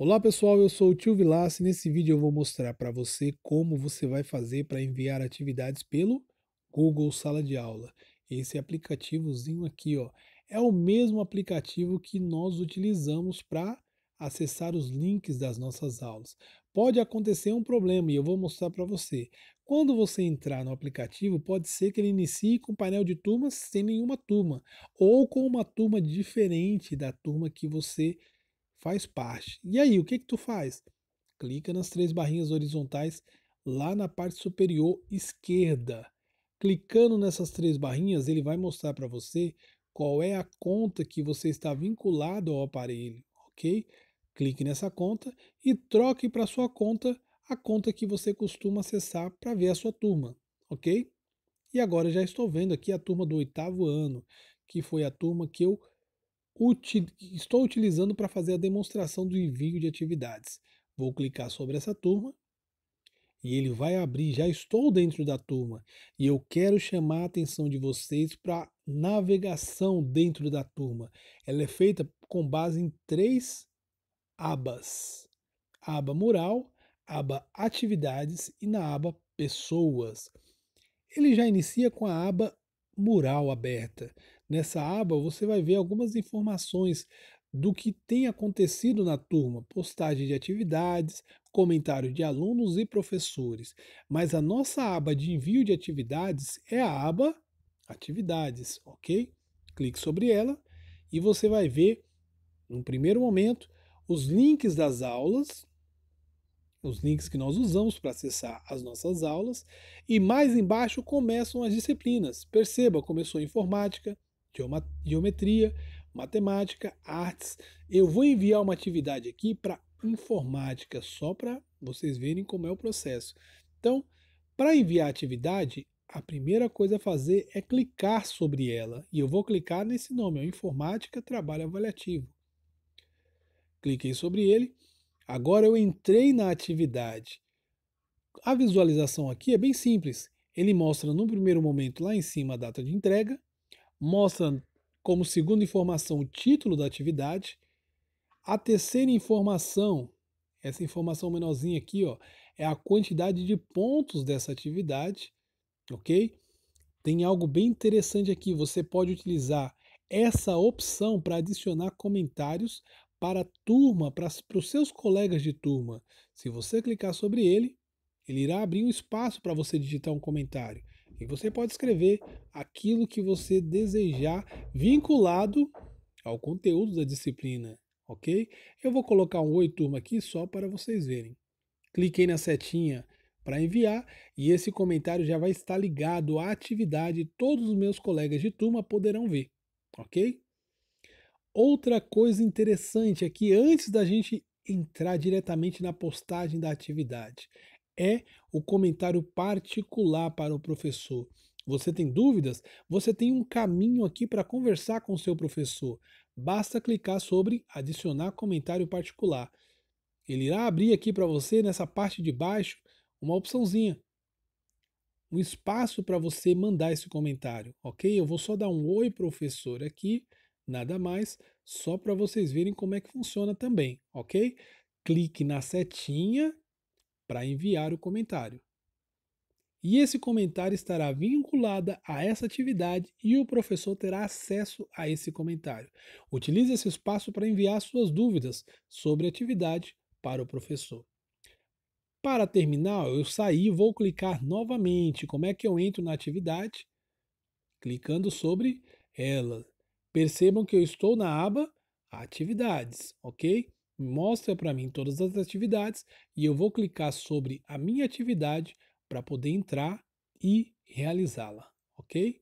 Olá pessoal, eu sou o Tio Vilassi e nesse vídeo eu vou mostrar para você como você vai fazer para enviar atividades pelo Google Sala de Aula. Esse aplicativozinho aqui ó, é o mesmo aplicativo que nós utilizamos para acessar os links das nossas aulas. Pode acontecer um problema e eu vou mostrar para você. Quando você entrar no aplicativo, pode ser que ele inicie com o painel de turmas sem nenhuma turma ou com uma turma diferente da turma que você faz parte. E aí, o que, que tu faz? Clica nas três barrinhas horizontais lá na parte superior esquerda. Clicando nessas três barrinhas, ele vai mostrar para você qual é a conta que você está vinculado ao aparelho, ok? Clique nessa conta e troque para sua conta a conta que você costuma acessar para ver a sua turma, ok? E agora já estou vendo aqui a turma do oitavo ano, que foi a turma que eu util, estou utilizando para fazer a demonstração do envio de atividades. Vou clicar sobre essa turma e ele vai abrir. Já estou dentro da turma e eu quero chamar a atenção de vocês para navegação dentro da turma. Ela é feita com base em três abas: aba Mural, aba Atividades e na aba Pessoas. Ele já inicia com a aba Mural aberta. Nessa aba você vai ver algumas informações do que tem acontecido na turma, postagem de atividades, comentário de alunos e professores. Mas a nossa aba de envio de atividades é a aba Atividades, ok? Clique sobre ela e você vai ver, no primeiro momento, os links das aulas, os links que nós usamos para acessar as nossas aulas, e mais embaixo começam as disciplinas. Perceba, começou informática, geometria, matemática, artes. Eu vou enviar uma atividade aqui para informática, só para vocês verem como é o processo. Então, para enviar a atividade, a primeira coisa a fazer é clicar sobre ela. E eu vou clicar nesse nome, ó, Informática Trabalho Avaliativo. Cliquei sobre ele. Agora eu entrei na atividade. A visualização aqui é bem simples. Ele mostra no primeiro momento lá em cima a data de entrega, mostram como segunda informação o título da atividade. A terceira informação, essa informação menorzinha aqui, ó, é a quantidade de pontos dessa atividade, ok? Tem algo bem interessante aqui. Você pode utilizar essa opção para adicionar comentários para a turma, para, para os seus colegas de turma. Se você clicar sobre ele, ele irá abrir um espaço para você digitar um comentário. E você pode escrever aquilo que você desejar vinculado ao conteúdo da disciplina, ok? Eu vou colocar um oi turma aqui só para vocês verem. Cliquei na setinha para enviar e esse comentário já vai estar ligado à atividade, todos os meus colegas de turma poderão ver, ok? Outra coisa interessante aqui, é antes da gente entrar diretamente na postagem da atividade, é o comentário particular para o professor. Você tem dúvidas? Você tem um caminho aqui para conversar com o seu professor. Basta clicar sobre adicionar comentário particular. Ele irá abrir aqui para você, nessa parte de baixo, uma opçãozinha. Um espaço para você mandar esse comentário, ok? Eu vou só dar um oi, professor, aqui, nada mais, só para vocês verem como é que funciona também, ok? Clique na setinha para enviar o comentário. E esse comentário estará vinculado a essa atividade e o professor terá acesso a esse comentário. Utilize esse espaço para enviar suas dúvidas sobre a atividade para o professor. Para terminar, eu saí e vou clicar novamente. Como é que eu entro na atividade? Clicando sobre ela. Percebam que eu estou na aba Atividades, ok? mostra para mim todas as atividades e eu vou clicar sobre a minha atividade para poder entrar e realizá-la, ok?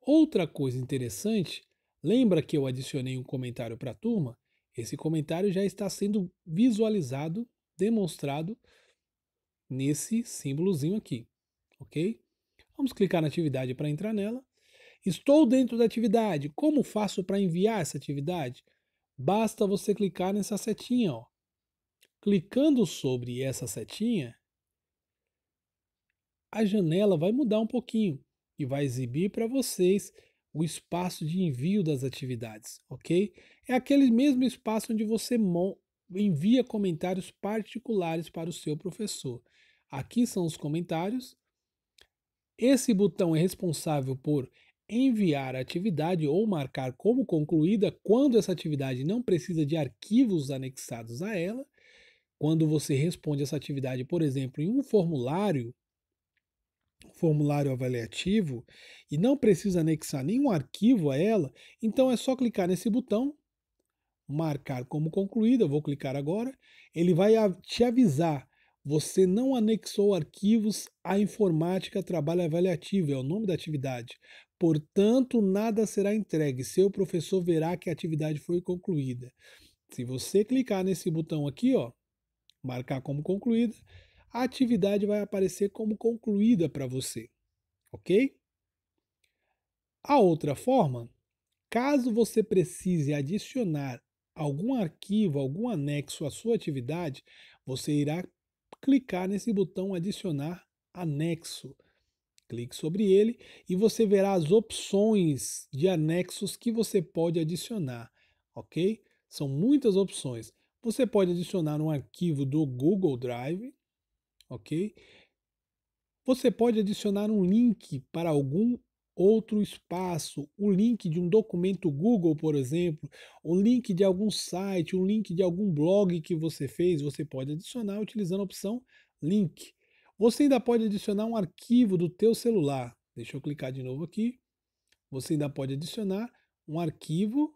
Outra coisa interessante, lembra que eu adicionei um comentário para a turma? Esse comentário já está sendo visualizado, demonstrado nesse símbolozinho aqui, ok? Vamos clicar na atividade para entrar nela. Estou dentro da atividade. Como faço para enviar essa atividade? basta você clicar nessa setinha. Ó. Clicando sobre essa setinha, a janela vai mudar um pouquinho e vai exibir para vocês o espaço de envio das atividades, ok? É aquele mesmo espaço onde você envia comentários particulares para o seu professor. Aqui são os comentários. Esse botão é responsável por enviar a atividade ou marcar como concluída quando essa atividade não precisa de arquivos anexados a ela. Quando você responde essa atividade, por exemplo, em um formulário, um formulário avaliativo, e não precisa anexar nenhum arquivo a ela, então é só clicar nesse botão, marcar como concluída, vou clicar agora, ele vai te avisar você não anexou arquivos à informática trabalho avaliativo, é o nome da atividade. Portanto, nada será entregue. Seu professor verá que a atividade foi concluída. Se você clicar nesse botão aqui, ó, marcar como concluída, a atividade vai aparecer como concluída para você, ok? A outra forma, caso você precise adicionar algum arquivo, algum anexo à sua atividade, você irá clicar nesse botão adicionar anexo. Clique sobre ele e você verá as opções de anexos que você pode adicionar, ok? São muitas opções. Você pode adicionar um arquivo do Google Drive, ok? Você pode adicionar um link para algum outro espaço, o link de um documento Google, por exemplo, o link de algum site, o link de algum blog que você fez, você pode adicionar utilizando a opção link. Você ainda pode adicionar um arquivo do teu celular. Deixa eu clicar de novo aqui. Você ainda pode adicionar um arquivo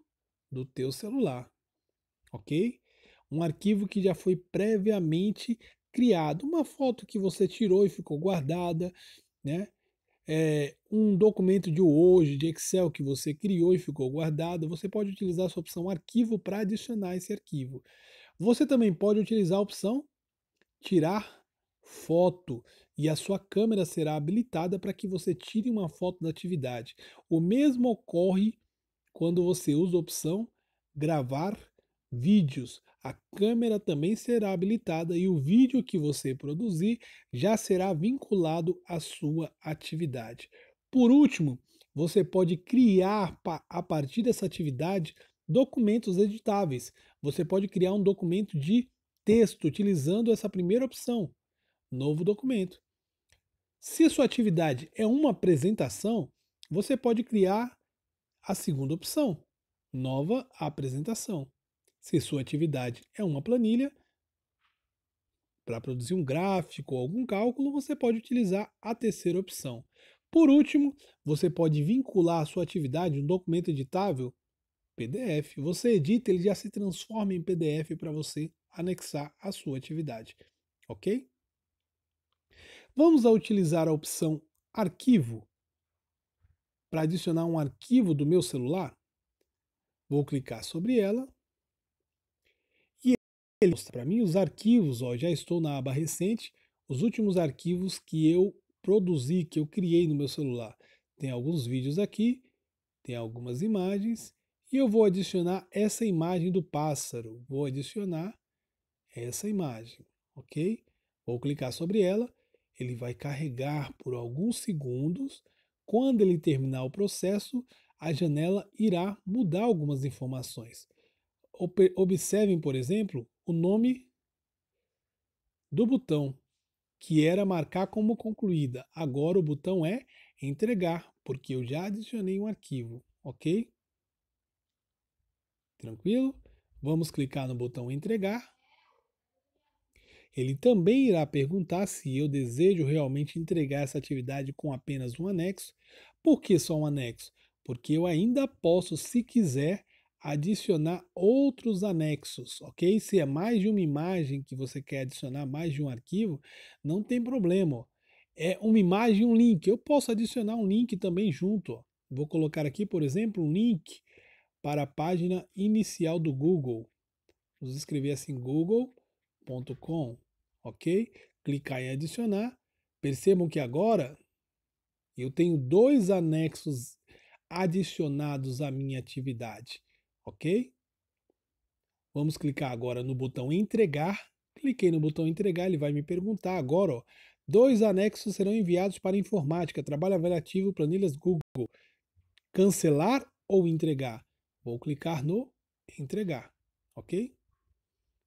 do teu celular, ok? Um arquivo que já foi previamente criado, uma foto que você tirou e ficou guardada, né? é, um documento de hoje, de Excel que você criou e ficou guardado, você pode utilizar sua opção arquivo para adicionar esse arquivo. Você também pode utilizar a opção tirar foto e a sua câmera será habilitada para que você tire uma foto da atividade. O mesmo ocorre quando você usa a opção gravar vídeos. A câmera também será habilitada e o vídeo que você produzir já será vinculado à sua atividade. Por último, você pode criar a partir dessa atividade documentos editáveis. Você pode criar um documento de texto utilizando essa primeira opção, novo documento. Se sua atividade é uma apresentação, você pode criar a segunda opção, nova apresentação. Se sua atividade é uma planilha, para produzir um gráfico ou algum cálculo, você pode utilizar a terceira opção. Por último, você pode vincular a sua atividade a um documento editável PDF. Você edita, ele já se transforma em PDF para você anexar a sua atividade, ok? Vamos a utilizar a opção Arquivo para adicionar um arquivo do meu celular. Vou clicar sobre ela ele mostra para mim os arquivos, ó, já estou na aba recente, os últimos arquivos que eu produzi, que eu criei no meu celular. Tem alguns vídeos aqui, tem algumas imagens, e eu vou adicionar essa imagem do pássaro. Vou adicionar essa imagem, ok? Vou clicar sobre ela, ele vai carregar por alguns segundos. Quando ele terminar o processo, a janela irá mudar algumas informações. Observem, por exemplo, o nome do botão, que era marcar como concluída. Agora o botão é entregar, porque eu já adicionei um arquivo, ok? Tranquilo? Vamos clicar no botão entregar. Ele também irá perguntar se eu desejo realmente entregar essa atividade com apenas um anexo. Por que só um anexo? Porque eu ainda posso, se quiser, adicionar outros anexos, ok? Se é mais de uma imagem que você quer adicionar, mais de um arquivo, não tem problema. É uma imagem e um link. Eu posso adicionar um link também junto. Vou colocar aqui, por exemplo, um link para a página inicial do Google. Vamos escrever assim google.com, ok? Clicar em adicionar. Percebam que agora eu tenho dois anexos adicionados à minha atividade ok? Vamos clicar agora no botão entregar. Cliquei no botão entregar, ele vai me perguntar agora, ó, Dois anexos serão enviados para informática, trabalho avaliativo, planilhas Google. Cancelar ou entregar? Vou clicar no entregar, ok?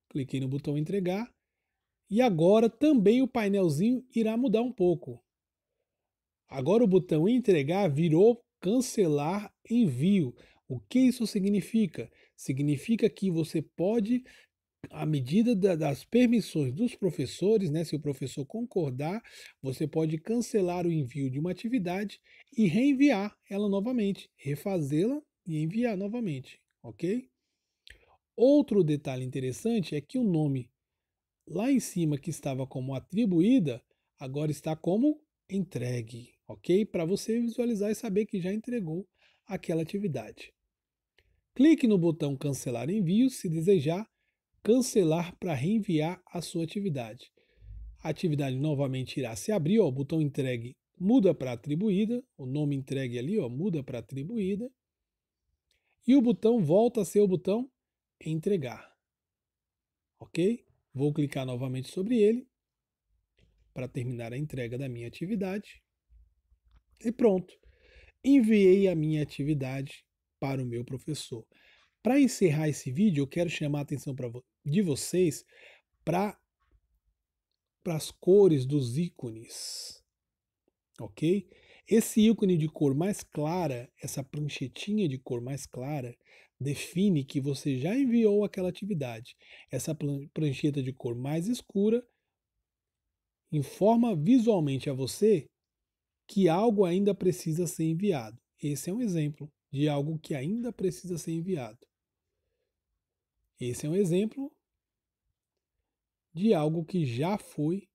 Cliquei no botão entregar. E agora também o painelzinho irá mudar um pouco. Agora o botão entregar virou cancelar envio. O que isso significa? Significa que você pode, à medida da, das permissões dos professores, né, se o professor concordar, você pode cancelar o envio de uma atividade e reenviar ela novamente, refazê-la e enviar novamente, ok? Outro detalhe interessante é que o nome lá em cima que estava como atribuída, agora está como entregue, ok? Para você visualizar e saber que já entregou aquela atividade. Clique no botão Cancelar envio se desejar cancelar para reenviar a sua atividade. A atividade novamente irá se abrir, ó, o botão entregue muda para atribuída, o nome entregue ali ó, muda para atribuída, e o botão volta a ser o botão entregar. Ok? Vou clicar novamente sobre ele para terminar a entrega da minha atividade. E pronto, enviei a minha atividade para o meu professor. Para encerrar esse vídeo, eu quero chamar a atenção de vocês para as cores dos ícones, ok? Esse ícone de cor mais clara, essa pranchetinha de cor mais clara, define que você já enviou aquela atividade. Essa prancheta de cor mais escura informa visualmente a você que algo ainda precisa ser enviado. Esse é um exemplo de algo que ainda precisa ser enviado. Esse é um exemplo de algo que já foi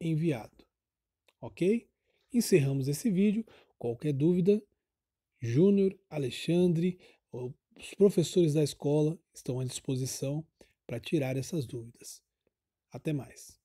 enviado. Ok? Encerramos esse vídeo. Qualquer dúvida, Júnior, Alexandre, os professores da escola estão à disposição para tirar essas dúvidas. Até mais.